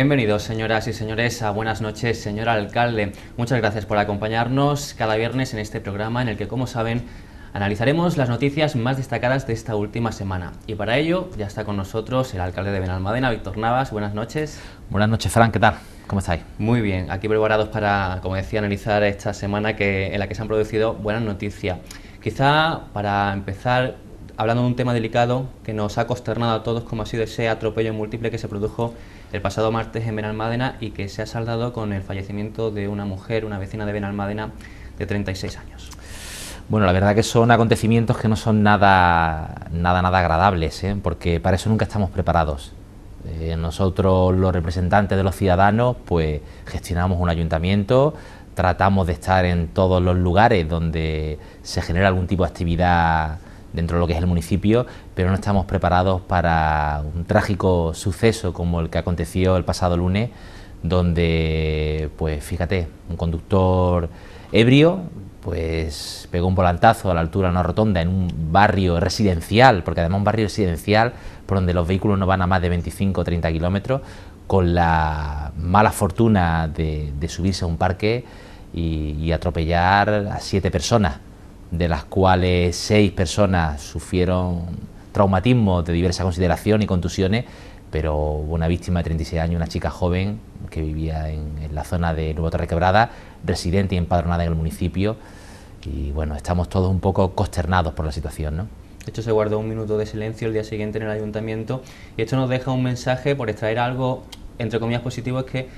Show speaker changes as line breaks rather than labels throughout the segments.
Bienvenidos, señoras y señores, a Buenas noches, señor alcalde. Muchas gracias por acompañarnos cada viernes en este programa en el que, como saben, analizaremos las noticias más destacadas de esta última semana. Y para ello ya está con nosotros el alcalde de Benalmádena, Víctor Navas. Buenas noches.
Buenas noches, Fran, ¿qué tal? ¿Cómo estáis?
Muy bien, aquí preparados para, como decía, analizar esta semana que, en la que se han producido buenas noticias. Quizá para empezar, hablando de un tema delicado que nos ha consternado a todos, como ha sido ese atropello múltiple que se produjo el pasado martes en Benalmádena y que se ha saldado con el fallecimiento de una mujer, una vecina de Benalmádena, de 36 años.
Bueno, la verdad que son acontecimientos que no son nada, nada, nada agradables, ¿eh? porque para eso nunca estamos preparados. Eh, nosotros, los representantes de los ciudadanos, pues gestionamos un ayuntamiento, tratamos de estar en todos los lugares donde se genera algún tipo de actividad dentro de lo que es el municipio, pero no estamos preparados para un trágico suceso como el que aconteció el pasado lunes, donde, pues fíjate, un conductor ebrio pues pegó un volantazo a la altura de una rotonda en un barrio residencial, porque además es un barrio residencial por donde los vehículos no van a más de 25 o 30 kilómetros, con la mala fortuna de, subirse a un parque y atropellar a siete personas de las cuales seis personas sufrieron traumatismo de diversa consideración y contusiones, pero hubo una víctima de 36 años, una chica joven que vivía en, la zona de Nuevo Torre Quebrada, residente y empadronada en el municipio, y bueno, estamos todos un poco consternados por la situación, ¿no?
De hecho, se guardó un minuto de silencio el día siguiente en el ayuntamiento y esto nos deja un mensaje por extraer algo, entre comillas, positivo, es que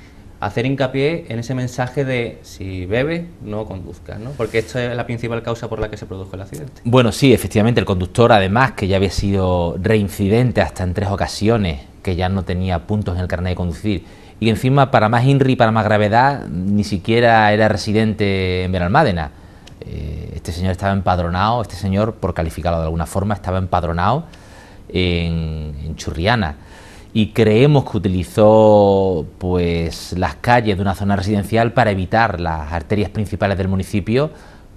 hacer hincapié en ese mensaje de si bebe, no conduzca, ¿no? Porque esto es la principal causa por la que se produjo el accidente.
Bueno, sí, efectivamente, el conductor, además, que ya había sido reincidente hasta en tres ocasiones, que ya no tenía puntos en el carnet de conducir, y encima, para más INRI, para más gravedad, ni siquiera era residente en Benalmádena. Eh, este señor estaba empadronado, este señor, por calificarlo de alguna forma, estaba empadronado en Churriana y creemos que utilizó pues las calles de una zona residencial para evitar las arterias principales del municipio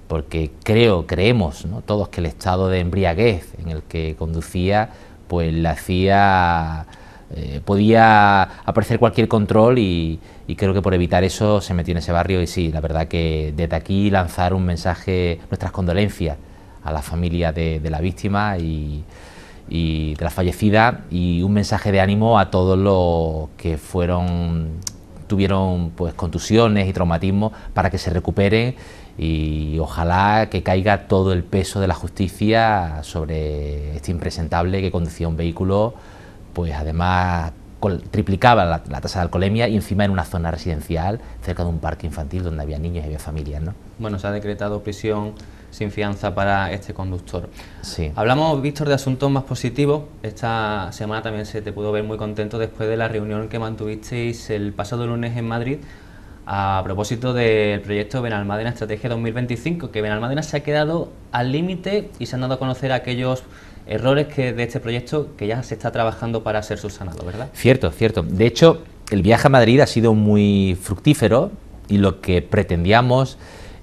porque creo, creemos ¿no? todos que el estado de embriaguez en el que conducía pues le hacía eh, podía aparecer cualquier control y, creo que por evitar eso se metió en ese barrio y sí, la verdad que desde aquí lanzar un mensaje, nuestras condolencias a la familia de, de la víctima y y de la fallecida y un mensaje de ánimo a todos los que fueron tuvieron pues contusiones y traumatismos para que se recupere y ojalá que caiga todo el peso de la justicia sobre este impresentable que conducía un vehículo pues además triplicaba la, tasa de alcoholemia y encima en una zona residencial cerca de un parque infantil donde había niños y había familias.
Bueno, se ha decretado prisión sin fianza para este conductor. Sí. Hablamos, Víctor, de asuntos más positivos. Esta semana también se te pudo ver muy contento después de la reunión que mantuvisteis el pasado lunes en Madrid a propósito del proyecto Benalmádena Estrategia 2025, que Benalmádena se ha quedado al límite y se han dado a conocer aquellos errores que de este proyecto que ya se está trabajando para ser subsanado, ¿verdad?
Cierto, cierto. De hecho, el viaje a Madrid ha sido muy fructífero y lo que pretendíamos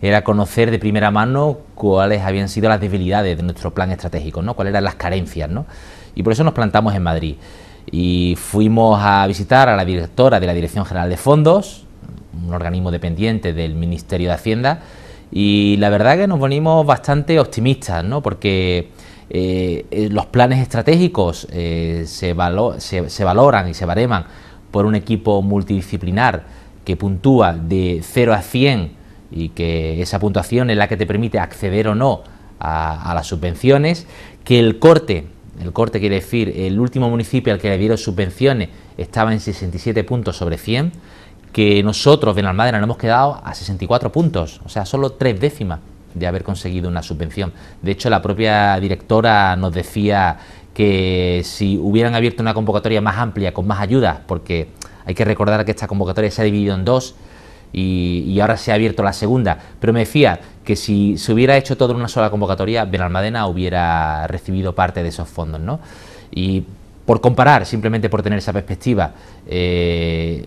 era conocer de primera mano cuáles habían sido las debilidades de nuestro plan estratégico, ¿no? cuáles eran las carencias. ¿no? Y por eso nos plantamos en Madrid. Y fuimos a visitar a la directora de la Dirección General de Fondos, un organismo dependiente del Ministerio de Hacienda, y la verdad que nos venimos bastante optimistas, ¿no? porque eh, eh, los planes estratégicos eh, se, se valoran y se bareman por un equipo multidisciplinar que puntúa de 0 a 100 y que esa puntuación es la que te permite acceder o no a, las subvenciones, que el corte el corte quiere decir el último municipio al que le dieron subvenciones estaba en 67 puntos sobre 100, que nosotros en Almadena nos hemos quedado a 64 puntos, o sea, solo tres décimas de haber conseguido una subvención. De hecho, la propia directora nos decía que si hubieran abierto una convocatoria más amplia, con más ayudas, porque hay que recordar que esta convocatoria se ha dividido en dos, y, ahora se ha abierto la segunda. Pero me fía que si se hubiera hecho todo en una sola convocatoria, Benalmadena hubiera recibido parte de esos fondos, ¿no? Y por comparar, simplemente por tener esa perspectiva, eh,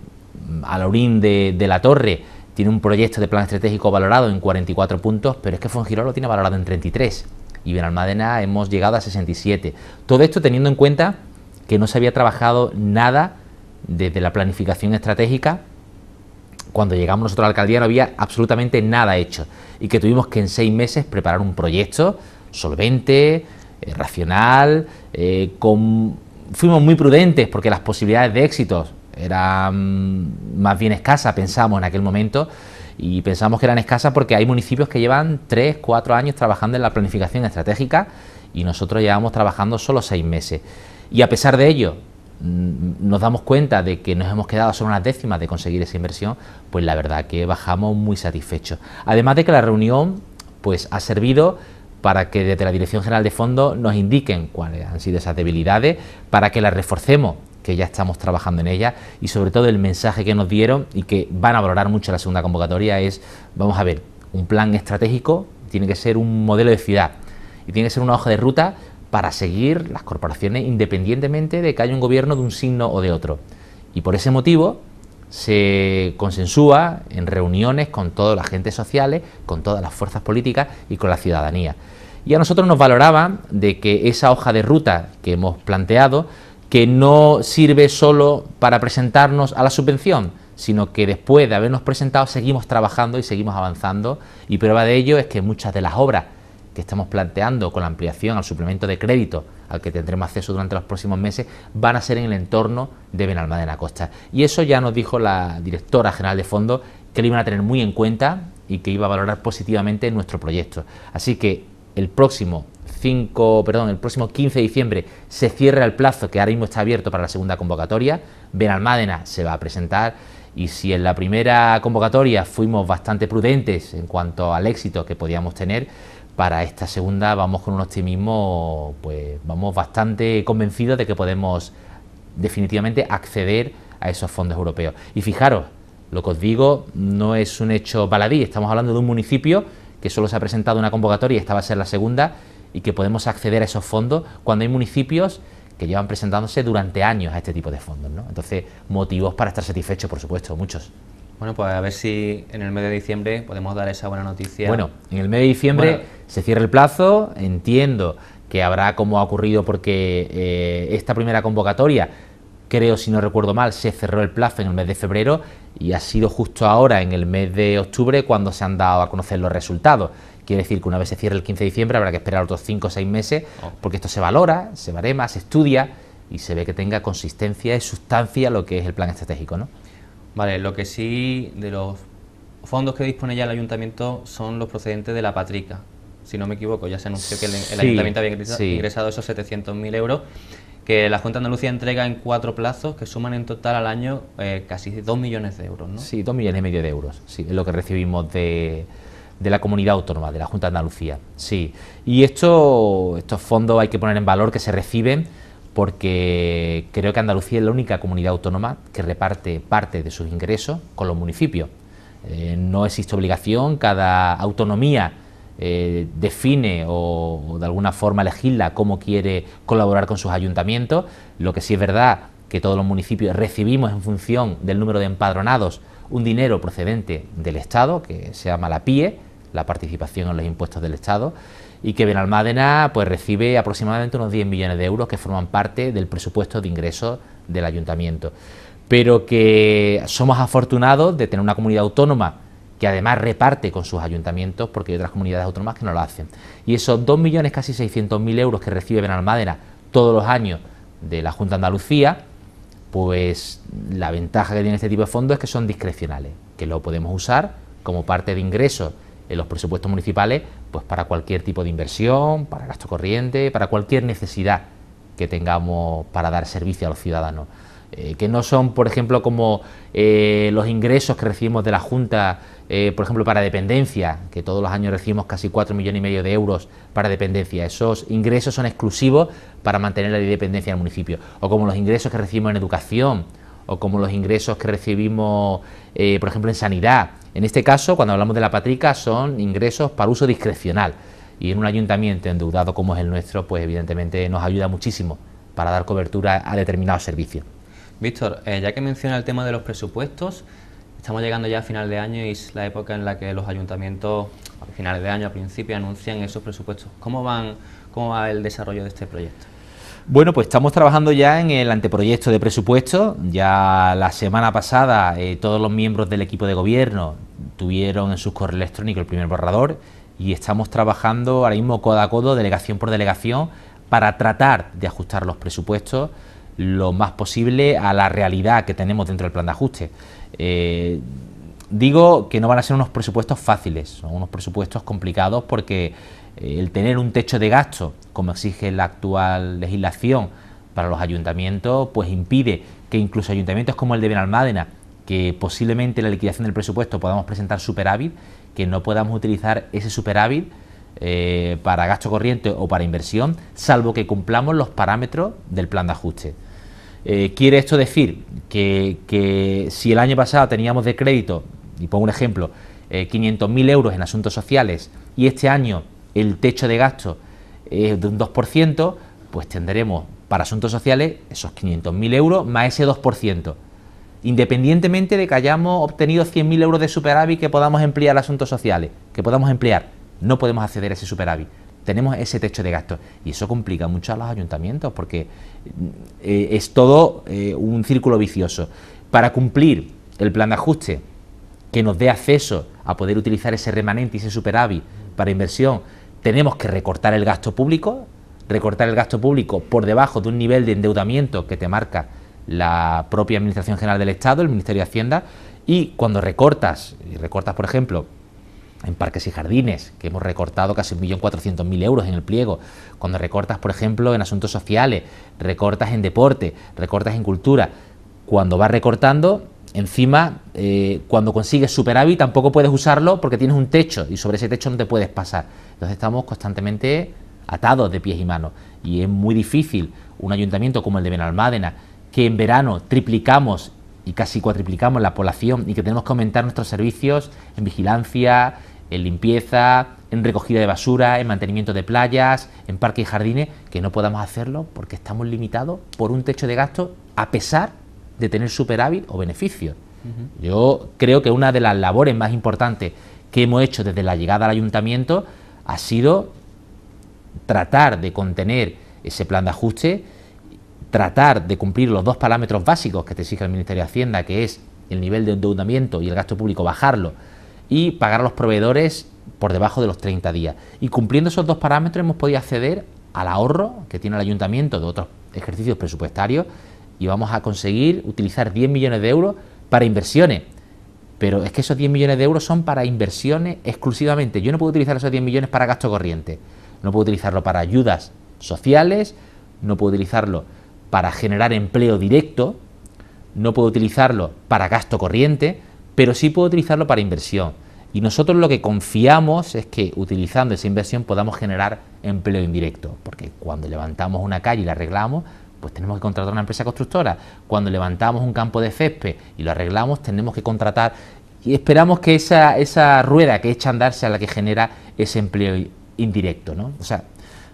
Alorín de, la Torre tiene un proyecto de plan estratégico valorado en 44 puntos, pero es que Fongiro lo tiene valorado en 33 y Benalmadena hemos llegado a 67. Todo esto teniendo en cuenta que no se había trabajado nada desde la planificación estratégica cuando llegamos nosotros a la alcaldía no había absolutamente nada hecho y que tuvimos que en seis meses preparar un proyecto solvente, eh, racional, eh, fuimos muy prudentes porque las posibilidades de éxito eran más bien escasas, pensamos en aquel momento, y pensamos que eran escasas porque hay municipios que llevan tres, cuatro años trabajando en la planificación estratégica y nosotros llevamos trabajando solo seis meses. Y a pesar de ello, Mm, nos damos cuenta de que nos hemos quedado solo unas décimas de conseguir esa inversión, pues la verdad que bajamos muy satisfechos. Además de que la reunión pues ha servido para que desde la Dirección General de Fondo... nos indiquen cuáles han sido esas debilidades, para que las reforcemos, que ya estamos trabajando en ellas, y sobre todo el mensaje que nos dieron y que van a valorar mucho la segunda convocatoria es, vamos a ver, un plan estratégico tiene que ser un modelo de ciudad y tiene que ser una hoja de ruta para seguir las corporaciones independientemente de que haya un gobierno de un signo o de otro. Y por ese motivo se consensúa en reuniones con todas las agentes sociales, con todas las fuerzas políticas y con la ciudadanía. Y a nosotros nos valoraba de que esa hoja de ruta que hemos planteado, que no sirve solo para presentarnos a la subvención, sino que después de habernos presentado seguimos trabajando y seguimos avanzando. Y prueba de ello es que muchas de las obras que estamos planteando con la ampliación al suplemento de crédito al que tendremos acceso durante los próximos meses van a ser en el entorno de Benalmádena Costa. Y eso ya nos dijo la directora general de Fondo... que lo iban a tener muy en cuenta y que iba a valorar positivamente nuestro proyecto. Así que el próximo 5, perdón, el próximo 15 de diciembre se cierra el plazo que ahora mismo está abierto para la segunda convocatoria. Benalmádena se va a presentar y si en la primera convocatoria fuimos bastante prudentes en cuanto al éxito que podíamos tener, para esta segunda vamos con un optimismo, pues vamos bastante convencidos de que podemos definitivamente acceder a esos fondos europeos. Y fijaros, lo que os digo no es un hecho baladí, estamos hablando de un municipio que solo se ha presentado una convocatoria y esta va a ser la segunda y que podemos acceder a esos fondos cuando hay municipios que llevan presentándose durante años a este tipo de fondos. ¿no? Entonces, motivos para estar satisfechos, por supuesto, muchos.
Bueno, pues a ver si en el mes de diciembre podemos dar esa buena noticia. Bueno,
en el mes de diciembre se cierra el plazo, entiendo que habrá, como ha ocurrido porque eh, esta primera convocatoria, creo si no recuerdo mal, se cerró el plazo en el mes de febrero y ha sido justo ahora, en el mes de octubre, cuando se han dado a conocer los resultados. Quiere decir que una vez se cierre el 15 de diciembre habrá que esperar otros 5 o 6 meses oh. porque esto se valora, se barema, se estudia y se ve que tenga consistencia y sustancia lo que es el plan estratégico. ¿no?
Vale, lo que sí de los fondos que dispone ya el ayuntamiento son los procedentes de la patrica, si no me equivoco, ya se anunció que el, ayuntamiento había ingresado, esos 700.000 euros que la Junta de Andalucía entrega en cuatro plazos que suman en total al año eh, casi 2 millones de euros.
¿no? Sí, 2 millones y medio de euros, sí, es lo que recibimos de, de la comunidad autónoma, de la Junta de Andalucía. Sí, y esto, estos fondos hay que poner en valor que se reciben porque creo que Andalucía es la única comunidad autónoma que reparte parte de sus ingresos con los municipios. Eh, no existe obligación, cada autonomía eh, define o, de alguna forma legisla cómo quiere colaborar con sus ayuntamientos. Lo que sí es verdad que todos los municipios recibimos en función del número de empadronados un dinero procedente del Estado, que se llama la PIE, la participación en los impuestos del Estado, y que Benalmádena pues, recibe aproximadamente unos 10 millones de euros que forman parte del presupuesto de ingresos del ayuntamiento. Pero que somos afortunados de tener una comunidad autónoma que además reparte con sus ayuntamientos, porque hay otras comunidades autónomas que no lo hacen. Y esos 2.600.000 millones casi euros que recibe Benalmádena todos los años de la Junta de Andalucía, pues la ventaja que tiene este tipo de fondos es que son discrecionales, que lo podemos usar como parte de ingresos en los presupuestos municipales, pues para cualquier tipo de inversión, para gasto corriente, para cualquier necesidad que tengamos para dar servicio a los ciudadanos. Eh, que no son, por ejemplo, como eh, los ingresos que recibimos de la Junta, eh, por ejemplo, para dependencia, que todos los años recibimos casi 4 millones y medio de euros para dependencia. Esos ingresos son exclusivos para mantener la independencia del municipio, o como los ingresos que recibimos en educación, o como los ingresos que recibimos, por ejemplo, en sanidad. En este caso, cuando hablamos de la patrica, son ingresos para uso discrecional. Y en un ayuntamiento endeudado como es el nuestro, pues evidentemente nos ayuda muchísimo para dar cobertura a determinados servicios. Víctor,
eh, ya que menciona el tema de los presupuestos, estamos llegando ya a final de año y es la época en la que los ayuntamientos, a finales de año, a principio, anuncian esos presupuestos. ¿Cómo, van, ¿Cómo va el desarrollo de este proyecto?
Bueno, pues estamos trabajando ya en el anteproyecto de presupuesto. Ya la semana pasada eh, todos los miembros del equipo de gobierno tuvieron en sus correos electrónicos el primer borrador y estamos trabajando ahora mismo codo a codo, delegación por delegación, para tratar de ajustar los presupuestos lo más posible a la realidad que tenemos dentro del plan de ajuste. Eh, digo que no van a ser unos presupuestos fáciles, son unos presupuestos complicados porque eh, el tener un techo de gasto, como exige la actual legislación para los ayuntamientos, pues impide que incluso ayuntamientos como el de Benalmádena, que posiblemente la liquidación del presupuesto podamos presentar superávit, que no podamos utilizar ese superávit eh, para gasto corriente o para inversión, salvo que cumplamos los parámetros del plan de ajuste. Eh, ¿Quiere esto decir que, si el año pasado teníamos de crédito, y pongo un ejemplo, 500.000 eh, euros en asuntos sociales y este año el techo de gasto es de un 2%, pues tendremos para asuntos sociales esos 500.000 euros más ese 2%. Independientemente de que hayamos obtenido 100.000 euros de superávit que podamos emplear asuntos sociales, que podamos emplear, no podemos acceder a ese superávit tenemos ese techo de gastos. Y eso complica mucho a los ayuntamientos porque mm, eh, es todo eh, un círculo vicioso. Para cumplir el plan de ajuste que nos dé acceso a poder utilizar ese remanente y ese superávit para inversión, tenemos que recortar el gasto público, recortar el gasto público por debajo de un nivel de endeudamiento que te marca la propia Administración General del Estado, el Ministerio de Hacienda, y cuando recortas, y recortas por ejemplo en parques y jardines, que hemos recortado casi 1.400.000 euros en el pliego, cuando recortas, por ejemplo, en asuntos sociales, recortas en deporte, recortas en cultura, cuando vas recortando, encima, eh, cuando consigues superávit tampoco puedes usarlo porque tienes un techo y sobre ese techo no te puedes pasar. Entonces estamos constantemente atados de pies y manos y es muy difícil un ayuntamiento como el de Benalmádena, que en verano triplicamos y casi cuatriplicamos la población y que tenemos que aumentar nuestros servicios en vigilancia, en limpieza, en recogida de basura, en mantenimiento de playas, en parques y jardines, que no podamos hacerlo porque estamos limitados por un techo de gasto a pesar de tener superávit o beneficios. Yo creo que una de las labores más importantes que hemos hecho desde la llegada al ayuntamiento ha sido tratar de contener ese plan de ajuste tratar de cumplir los dos parámetros básicos que te exige el Ministerio de Hacienda, que es el nivel de endeudamiento y el gasto público, bajarlo, y pagar a los proveedores por debajo de los 30 días. Y cumpliendo esos dos parámetros hemos podido acceder al ahorro que tiene el ayuntamiento de otros ejercicios presupuestarios y vamos a conseguir utilizar 10 millones de euros para inversiones. Pero es que esos 10 millones de euros son para inversiones exclusivamente. Yo no puedo utilizar esos 10 millones para gasto corriente. No puedo utilizarlo para ayudas sociales, no puedo utilizarlo para generar empleo directo, no puedo utilizarlo para gasto corriente, pero sí puedo utilizarlo para inversión. Y nosotros lo que confiamos es que utilizando esa inversión podamos generar empleo indirecto, porque cuando levantamos una calle y la arreglamos, pues tenemos que contratar una empresa constructora. Cuando levantamos un campo de césped y lo arreglamos, tenemos que contratar y esperamos que esa, esa rueda que echa a andar sea la que genera ese empleo indirecto, ¿no? O sea,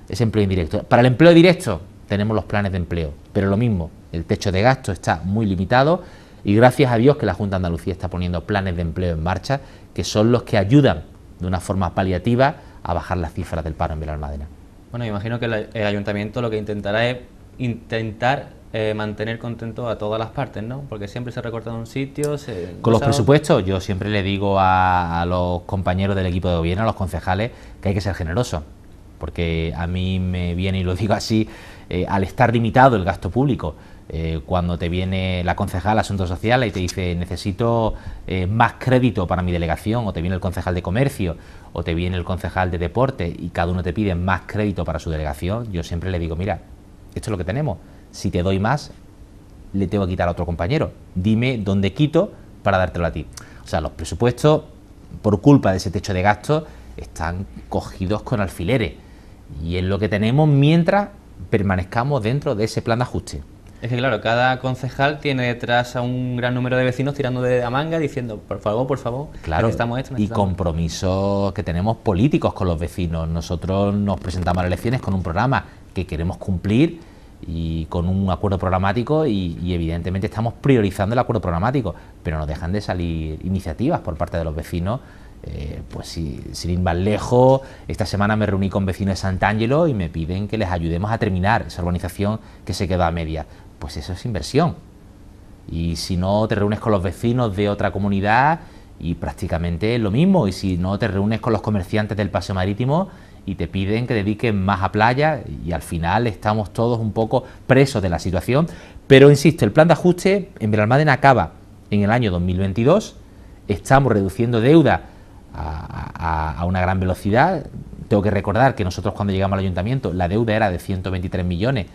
ese empleo indirecto. Para el empleo directo, tenemos los planes de empleo. Pero lo mismo, el techo de gasto está muy limitado y gracias a Dios que la Junta de Andalucía está poniendo planes de empleo en marcha que son los que ayudan de una forma paliativa a bajar las cifras del paro en Madena.
Bueno, imagino que el ayuntamiento lo que intentará es intentar eh, mantener contento a todas las partes, ¿no? Porque siempre se recorta en un sitio. Con los presupuestos,
yo siempre le digo a, a, los compañeros del equipo de gobierno, a los concejales, que hay que ser generosos. Porque a mí me viene, y lo digo así, eh, al estar limitado el gasto público, eh, cuando te viene la concejal de Asuntos Sociales y te dice necesito eh, más crédito para mi delegación, o te viene el concejal de Comercio, o te viene el concejal de Deporte y cada uno te pide más crédito para su delegación, yo siempre le digo, mira, esto es lo que tenemos, si te doy más, le tengo que quitar a otro compañero, dime dónde quito para dártelo a ti. O sea, los presupuestos, por culpa de ese techo de gastos, están cogidos con alfileres. Y es lo que tenemos mientras permanezcamos dentro de ese plan de ajuste.
Es que claro, cada concejal tiene detrás a un gran número de vecinos tirando de la manga diciendo, por favor, por favor, claro, estamos Y
compromisos que tenemos políticos con los vecinos. Nosotros nos presentamos a las elecciones con un programa que queremos cumplir y con un acuerdo programático y evidentemente estamos priorizando el acuerdo programático, pero nos dejan de salir iniciativas por parte de los vecinos eh, pues si sin ir más lejos, esta semana me reuní con vecinos de Sant'Angelo y me piden que les ayudemos a terminar esa urbanización que se queda a media. Pues eso es inversión. Y si no te reúnes con los vecinos de otra comunidad y prácticamente es lo mismo. Y si no te reúnes con los comerciantes del paseo marítimo y te piden que dediquen más a playa y al final estamos todos un poco presos de la situación. Pero insisto, el plan de ajuste en Benalmádena acaba en el año 2022. Estamos reduciendo deuda a, una gran velocidad. Tengo que recordar que nosotros cuando llegamos al ayuntamiento la deuda era de 123 millones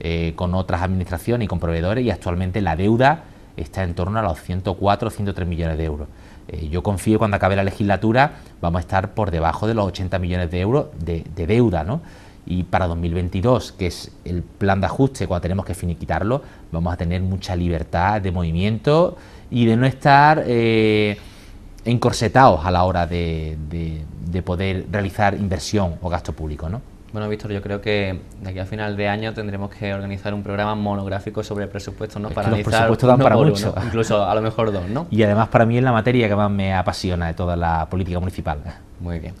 eh, con otras administraciones y con proveedores y actualmente la deuda está en torno a los 104 103 millones de euros. Eh, yo confío cuando acabe la legislatura vamos a estar por debajo de los 80 millones de euros de, deuda, ¿no? Y para 2022, que es el plan de ajuste, cuando tenemos que finiquitarlo, vamos a tener mucha libertad de movimiento y de no estar... Eh, encorsetados a la hora de, poder realizar inversión o gasto público. ¿no?
Bueno, Víctor, yo creo que de aquí a final de año tendremos que organizar un programa monográfico sobre presupuestos, ¿no? para que los presupuestos dan para Incluso a lo mejor dos, ¿no?
Y además para mí es la materia que más me apasiona de toda la política municipal. Muy bien.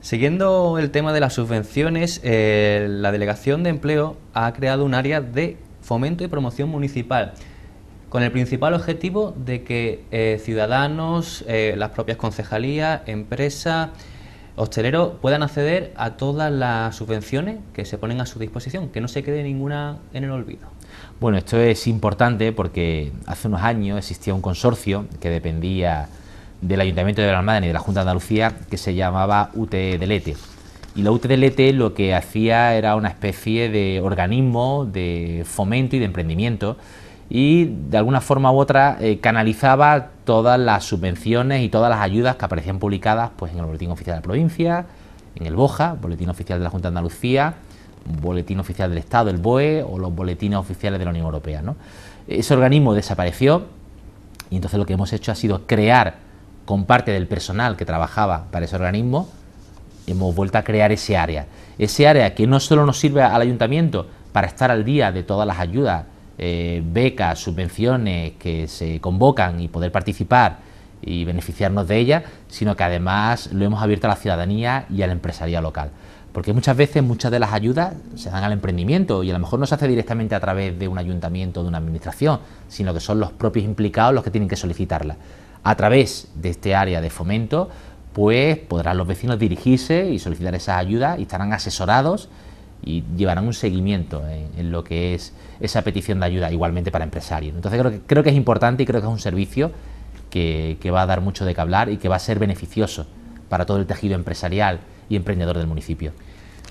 Siguiendo el tema de las subvenciones, eh, la
Delegación de Empleo ha creado un área de fomento y promoción municipal con el principal objetivo de que eh, ciudadanos, eh, las propias concejalías, empresas, hosteleros puedan acceder a todas las subvenciones que se ponen a su disposición, que no se quede ninguna en el olvido.
Bueno, esto es importante porque hace unos años existía un consorcio que dependía del Ayuntamiento de Granada y de la Junta de Andalucía que se llamaba UTE e Y la UT e lo que hacía era una especie de organismo de fomento y de emprendimiento y de alguna forma u otra eh, canalizaba todas las subvenciones y todas las ayudas que aparecían publicadas pues, en el Boletín Oficial de la Provincia, en el BOJA, Boletín Oficial de la Junta de Andalucía, Boletín Oficial del Estado, el BOE, o los boletines oficiales de la Unión Europea. Ese organismo desapareció y entonces lo que hemos hecho ha sido crear con parte del personal que trabajaba para ese organismo, hemos vuelto a crear ese área. Ese área que no solo nos sirve al ayuntamiento para estar al día de todas las ayudas eh, becas, subvenciones que se convocan y poder participar y beneficiarnos de ellas, sino que además lo hemos abierto a la ciudadanía y a la empresaría local. Porque muchas veces muchas de las ayudas se dan al emprendimiento y a lo mejor no se hace directamente a través de un ayuntamiento o de una administración, sino que son los propios implicados los que tienen que solicitarla. A través de este área de fomento, pues podrán los vecinos dirigirse y solicitar esas ayudas y estarán asesorados y llevarán un seguimiento en, lo que es esa petición de ayuda igualmente para empresarios. Entonces creo que, creo que es importante y creo que es un servicio que, va a dar mucho de qué hablar y que va a ser beneficioso para todo el tejido empresarial y emprendedor del municipio.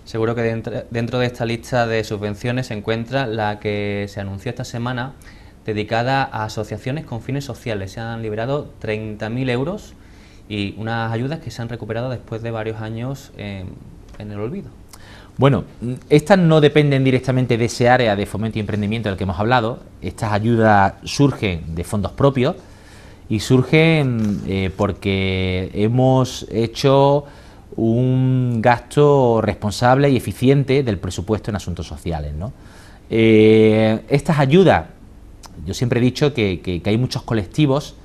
Seguro que dentro, de esta
lista de subvenciones se encuentra la que se anunció esta semana dedicada a asociaciones con fines sociales. Se han liberado 30.000 euros y unas ayudas
que se han recuperado después de varios años en el olvido. Bueno, estas no dependen directamente de ese área de fomento y emprendimiento del que hemos hablado. Estas ayudas surgen de fondos propios y surgen eh, porque hemos hecho un gasto responsable y eficiente del presupuesto en asuntos sociales. ¿no? Eh, estas ayudas, yo siempre he dicho que, hay muchos colectivos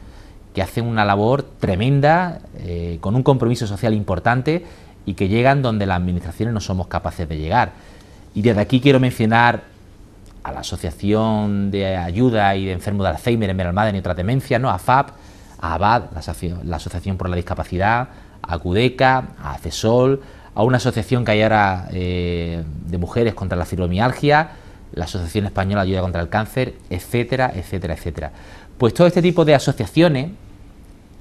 que hacen una labor tremenda, eh, con un compromiso social importante y que llegan donde las administraciones no somos capaces de llegar. Y desde aquí quiero mencionar a la Asociación de Ayuda y de Enfermos de Alzheimer en Benalmádena y otras demencias, ¿no? a FAP, a ABAD, la, Asociación por la Discapacidad, a CUDECA, a ACESOL, a una asociación que hay ahora eh, de mujeres contra la fibromialgia, la Asociación Española de Ayuda contra el Cáncer, etcétera, etcétera, etcétera. Pues todo este tipo de asociaciones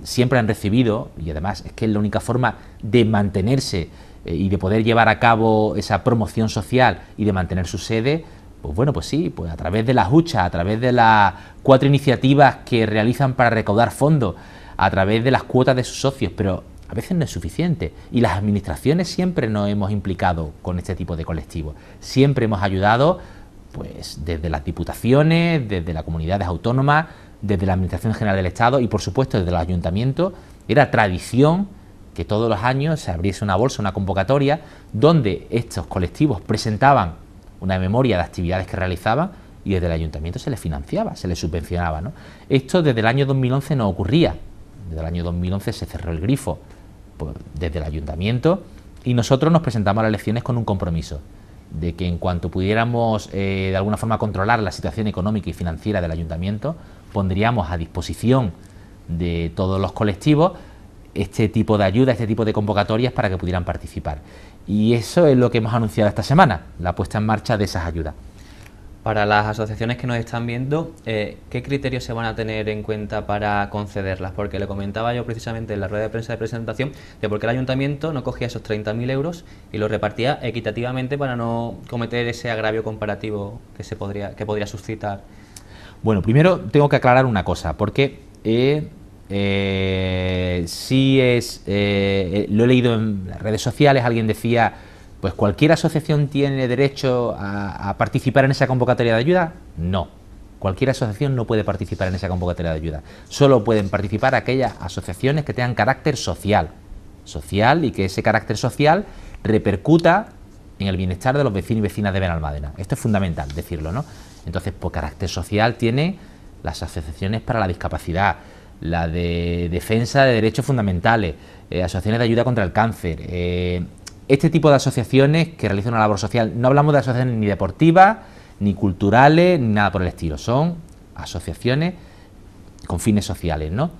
siempre han recibido, y además es que es la única forma de mantenerse eh, y de poder llevar a cabo esa promoción social y de mantener su sede, pues bueno, pues sí, pues a través de las huchas, a través de las cuatro iniciativas que realizan para recaudar fondos, a través de las cuotas de sus socios, pero a veces no es suficiente. Y las administraciones siempre nos hemos implicado con este tipo de colectivos, siempre hemos ayudado, pues desde las diputaciones, desde las comunidades autónomas, desde la Administración General del Estado y por supuesto desde el Ayuntamiento... era tradición que todos los años se abriese una bolsa, una convocatoria, donde estos colectivos presentaban una memoria de actividades que realizaban y desde el ayuntamiento se les financiaba, se les subvencionaba. Esto desde el año 2011 no ocurría, desde el año 2011 se cerró el grifo desde el ayuntamiento y nosotros nos presentamos a las elecciones con un compromiso de que en cuanto pudiéramos eh, de alguna forma controlar la situación económica y financiera del ayuntamiento, pondríamos a disposición de todos los colectivos este tipo de ayuda, este tipo de convocatorias para que pudieran participar. Y eso es lo que hemos anunciado esta semana, la puesta en marcha de esas ayudas.
Para las asociaciones que nos están viendo, eh, ¿qué criterios se van a tener en cuenta para concederlas? Porque le comentaba yo precisamente en la rueda de prensa de presentación de por qué el ayuntamiento no cogía esos 30.000 euros y los repartía equitativamente para no cometer ese agravio comparativo que, se podría, que podría suscitar
bueno, primero tengo que aclarar una cosa, porque eh, eh, si es, eh, lo he leído en redes sociales, alguien decía, pues cualquier asociación tiene derecho a, a participar en esa convocatoria de ayuda. No, Cualquier asociación no puede participar en esa convocatoria de ayuda. Solo pueden participar aquellas asociaciones que tengan carácter social. Social y que ese carácter social repercuta en el bienestar de los vecinos y vecinas de Benalmádena. Esto es fundamental decirlo, ¿no? Entonces, por carácter social tiene las asociaciones para la discapacidad, la de defensa de derechos fundamentales, eh, asociaciones de ayuda contra el cáncer, eh, este tipo de asociaciones que realizan una labor social, no hablamos de asociaciones ni deportivas, ni culturales, ni nada por el estilo, son asociaciones con fines sociales, ¿no?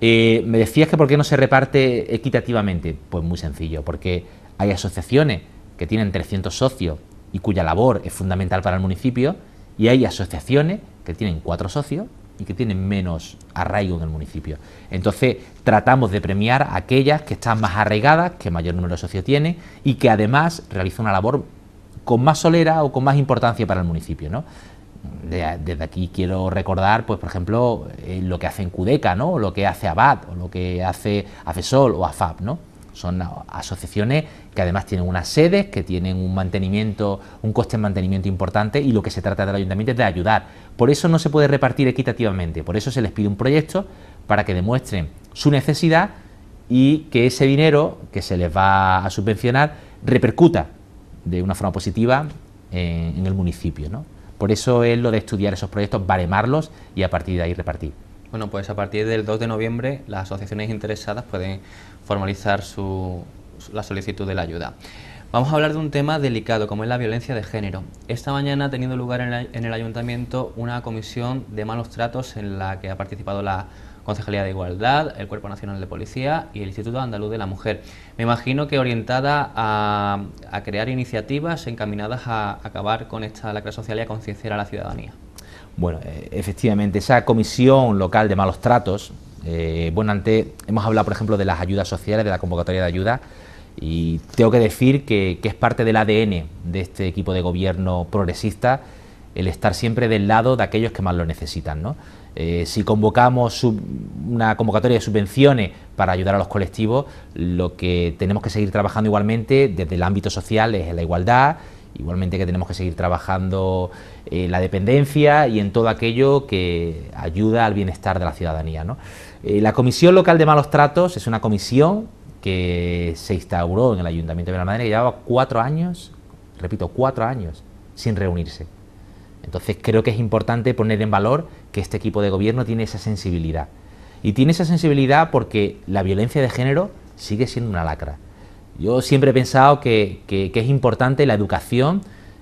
Eh, me decías que por qué no se reparte equitativamente, pues muy sencillo, porque hay asociaciones que tienen 300 socios y cuya labor es fundamental para el municipio, y hay asociaciones que tienen cuatro socios y que tienen menos arraigo en el municipio. Entonces, tratamos de premiar aquellas que están más arraigadas, que mayor número de socios tienen y que además realizan una labor con más solera o con más importancia para el municipio, desde aquí quiero recordar, pues por ejemplo, eh, lo que hace en Cudeca, ¿no? lo que hace Abad, o lo que hace AFESOL o AFAP, ¿no? Son asociaciones que además tienen unas sedes, que tienen un mantenimiento, un coste de mantenimiento importante y lo que se trata del ayuntamiento es de ayudar. Por eso no se puede repartir equitativamente, por eso se les pide un proyecto para que demuestren su necesidad y que ese dinero que se les va a subvencionar repercuta de una forma positiva en, el municipio. Por eso es lo de estudiar esos proyectos, baremarlos y a partir de ahí repartir.
Bueno, pues a partir del 2 de noviembre las asociaciones interesadas pueden formalizar la solicitud de la ayuda. Vamos a hablar de un tema delicado, como es la violencia de género. Esta mañana ha tenido lugar en el, ayuntamiento una comisión de malos tratos en la que ha participado la Concejalía de Igualdad, el Cuerpo Nacional de Policía y el Instituto Andaluz de la Mujer. Me imagino que orientada a, a crear iniciativas encaminadas a acabar con esta lacra social y a concienciar a la ciudadanía.
Bueno, eh, efectivamente, esa comisión local de malos tratos eh, bueno, antes hemos hablado, por ejemplo, de las ayudas sociales, de la convocatoria de ayuda, y tengo que decir que, es parte del ADN de este equipo de gobierno progresista el estar siempre del lado de aquellos que más lo necesitan. Eh, si convocamos una convocatoria de subvenciones para ayudar a los colectivos, lo que tenemos que seguir trabajando igualmente desde el ámbito social es la igualdad, igualmente que tenemos que seguir trabajando en eh, la dependencia y en todo aquello que ayuda al bienestar de la ciudadanía. Eh, la Comisión Local de Malos Tratos es una comisión que se instauró en el Ayuntamiento de Benalmádena y llevaba cuatro años, repito, cuatro años sin reunirse. Entonces creo que es importante poner en valor que este equipo de gobierno tiene esa sensibilidad. Y tiene esa sensibilidad porque la violencia de género sigue siendo una lacra. Yo siempre he pensado que, que es importante la educación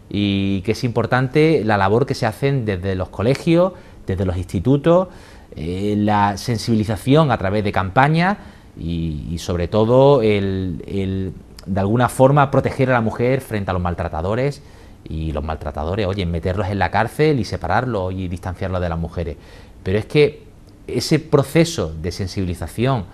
y que es importante la labor que se hacen desde los colegios, desde los institutos, eh, la sensibilización a través de campañas y, sobre todo el, de alguna forma proteger a la mujer frente a los maltratadores y los maltratadores, oye, meterlos en la cárcel y separarlos y distanciarlos de las mujeres. Pero es que ese proceso de sensibilización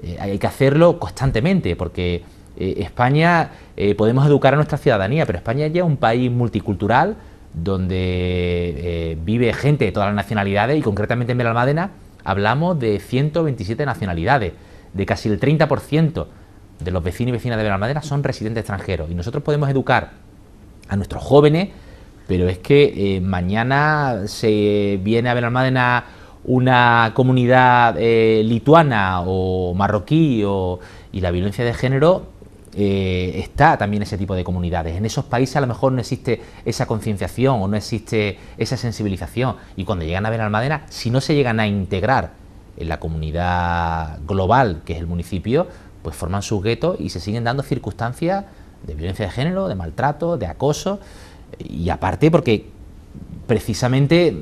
eh, hay que hacerlo constantemente porque eh, España, podemos educar a nuestra ciudadanía, pero España ya es un país multicultural, donde eh, vive gente de todas las nacionalidades y concretamente en Belalmádena hablamos de 127 nacionalidades, de casi el 30% de los vecinos y vecinas de Belalmádena son residentes extranjeros y nosotros podemos educar a nuestros jóvenes, pero es que eh, mañana se viene a Belalmádena una comunidad eh, lituana o marroquí y la violencia de género eh, está también ese tipo de comunidades. En esos países a lo mejor no existe esa concienciación o no existe esa sensibilización. Y cuando llegan a ver Almadena... si no se llegan a integrar en la comunidad global que es el municipio, pues forman sus guetos y se siguen dando circunstancias de violencia de género, de maltrato, de acoso. Y aparte porque precisamente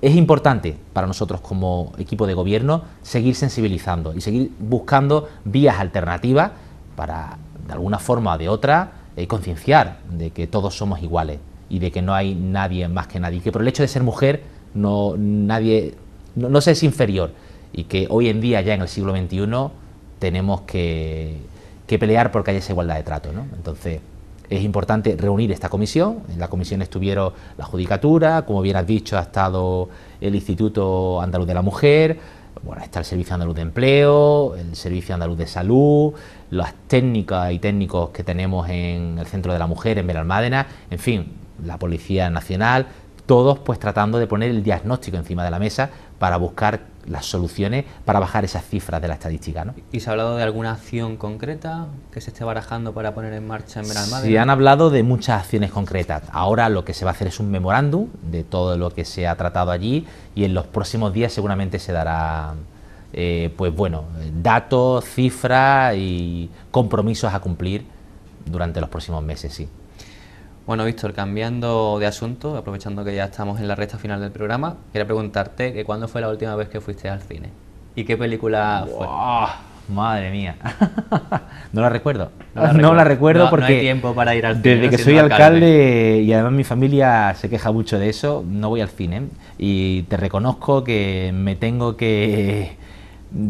es importante para nosotros como equipo de gobierno seguir sensibilizando y seguir buscando vías alternativas para de alguna forma o de otra, eh, concienciar de que todos somos iguales y de que no hay nadie más que nadie, que por el hecho de ser mujer no, nadie, no, se es inferior y que hoy en día, ya en el siglo XXI, tenemos que, pelear porque haya esa igualdad de trato. Entonces, es importante reunir esta comisión. En la comisión estuvieron la Judicatura, como bien has dicho, ha estado el Instituto Andaluz de la Mujer, bueno, está el Servicio Andaluz de Empleo, el Servicio Andaluz de Salud, las técnicas y técnicos que tenemos en el Centro de la Mujer, en Belalmádena, en fin, la Policía Nacional, todos pues tratando de poner el diagnóstico encima de la mesa para buscar las soluciones para bajar esas cifras de la estadística.
¿Y se ha hablado de alguna acción concreta que se esté barajando para poner en marcha en Madrid? sí, han
hablado de muchas acciones concretas. Ahora lo que se va a hacer es un memorándum de todo lo que se ha tratado allí y en los próximos días seguramente se dará... Eh, pues bueno, datos, cifras y compromisos a cumplir durante los próximos meses, sí. Bueno, Víctor,
cambiando de asunto, aprovechando que ya estamos en la recta final del programa, quería preguntarte que cuándo fue la última vez que fuiste al cine y qué película fue. fue. Madre mía,
no la recuerdo. No la recuerdo, porque no hay tiempo para ir al cine. Desde que soy alcalde, alcalde y además mi familia se queja mucho de eso, no voy al cine y te reconozco que me tengo que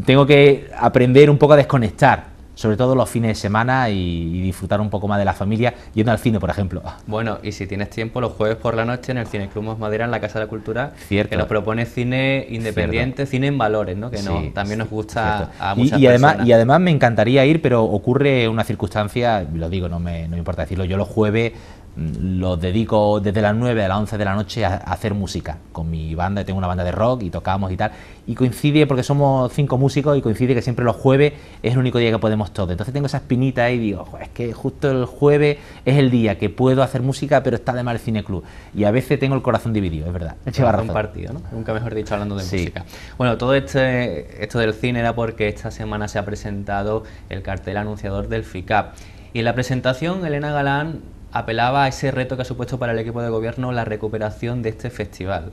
tengo que aprender un poco a desconectar sobre todo los fines de semana y, disfrutar un poco más de la familia yendo al cine, por ejemplo.
Bueno, y si tienes tiempo, los jueves por la noche en el Cine Club Madera, en la Casa de la Cultura, que nos propone cine independiente, cine en valores, ¿no? que no, también nos gusta a y, Además, y
además me encantaría ir, pero ocurre una circunstancia, lo digo, no me, no importa decirlo, yo los jueves ...lo dedico desde las 9 a las 11 de la noche a, hacer música con mi banda, tengo una banda de rock y tocamos y tal, y coincide porque somos cinco músicos y coincide que siempre los jueves es el único día que podemos todo, entonces tengo esa espinita ahí y digo, es que justo el jueves es el día que puedo hacer música pero está de el cine club, y a veces tengo el corazón dividido, es verdad. Es un partido, Nunca mejor dicho hablando de música.
Bueno, todo este, esto del cine era porque esta semana se ha presentado el cartel anunciador del FICAP, y en la presentación Elena Galán apelaba a ese reto que ha supuesto para el equipo de gobierno la recuperación de este festival.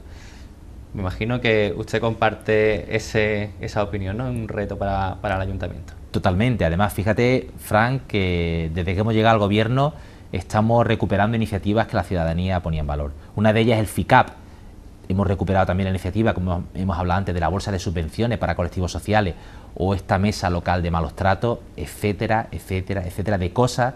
Me imagino que usted
comparte ese, esa opinión, ¿no? Un reto para, para el ayuntamiento. Totalmente. Además, fíjate, Frank, que desde que hemos llegado al gobierno estamos recuperando iniciativas que la ciudadanía ponía en valor. Una de ellas es el FICAP. Hemos recuperado también la iniciativa, como hemos hablado antes, de la bolsa de subvenciones para colectivos sociales o esta mesa local de malos tratos, etcétera, etcétera, etcétera, de cosas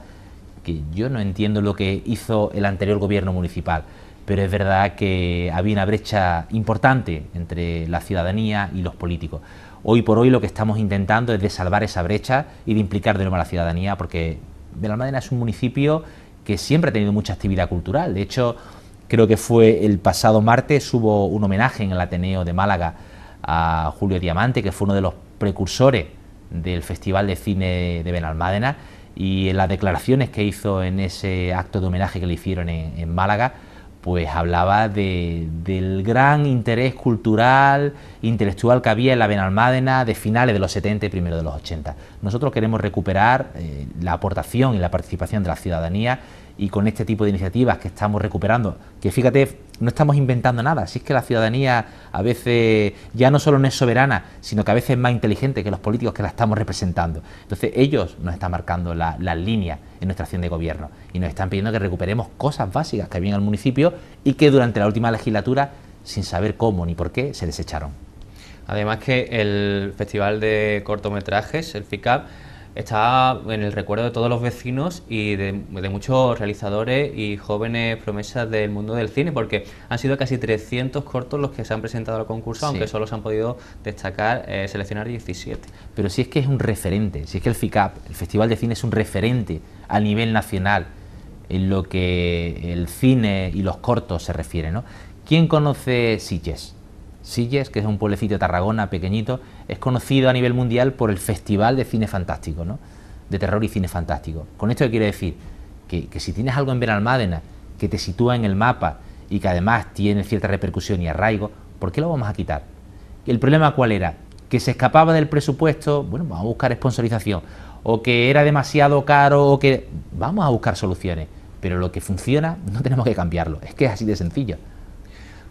que yo no entiendo lo que hizo el anterior gobierno municipal, pero es verdad que había una brecha importante entre la ciudadanía y los políticos. Hoy por hoy lo que estamos intentando es de salvar esa brecha y de implicar de nuevo a la ciudadanía, porque Benalmádena es un municipio que siempre ha tenido mucha actividad cultural. De hecho, creo que fue el pasado martes hubo un homenaje en el Ateneo de Málaga a Julio Diamante, que fue uno de los precursores del Festival de Cine de Benalmádena y en las declaraciones que hizo en ese acto de homenaje que le hicieron en, Málaga, pues hablaba del gran interés cultural, intelectual que había en la Benalmádena de finales de los 70 y primero de los 80. Nosotros queremos recuperar eh, la aportación y la participación de la ciudadanía y con este tipo de iniciativas que estamos recuperando, que fíjate, no estamos inventando nada, si es que la ciudadanía a veces ya no solo no es soberana, sino que a veces es más inteligente que los políticos que la estamos representando. Entonces ellos nos están marcando las líneas en nuestra acción de gobierno y nos están pidiendo que recuperemos cosas básicas que había en el municipio y que durante la última legislatura, sin saber cómo ni por qué, se desecharon.
Además que el Festival de Cortometrajes, el FICAP, está en el recuerdo de todos los vecinos y de, muchos realizadores y jóvenes promesas del mundo del cine, porque han sido casi 300 cortos los que se han presentado al concurso, aunque solo se han podido
destacar, eh, seleccionar 17. Pero si es que es un referente, si es que el FICAP, el Festival de Cine, es un referente a nivel nacional en lo que el cine y los cortos se refiere, ¿no? ¿Quién conoce Sitges? Silles, que es un pueblecito de Tarragona, pequeñito, es conocido a nivel mundial por el Festival de Cine Fantástico, ¿no? de terror y cine fantástico. ¿Con esto qué quiere decir? Que, si tienes algo en Benalmádena que te sitúa en el mapa y que además tiene cierta repercusión y arraigo, ¿por qué lo vamos a quitar? ¿El problema cuál era? Que se escapaba del presupuesto, bueno, vamos a buscar sponsorización, o que era demasiado caro, o que... Vamos a buscar soluciones, pero lo que funciona no tenemos que cambiarlo, es que es así de sencillo.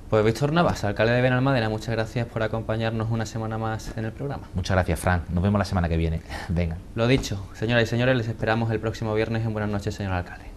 Pues Víctor Navas, alcalde de Benalmádena, muchas gracias por acompañarnos una semana más en el programa.
Muchas gracias, Fran. Nos vemos la semana que viene. Venga. Lo
dicho, señoras y señores, les esperamos el próximo viernes en Buenas noches, señor alcalde.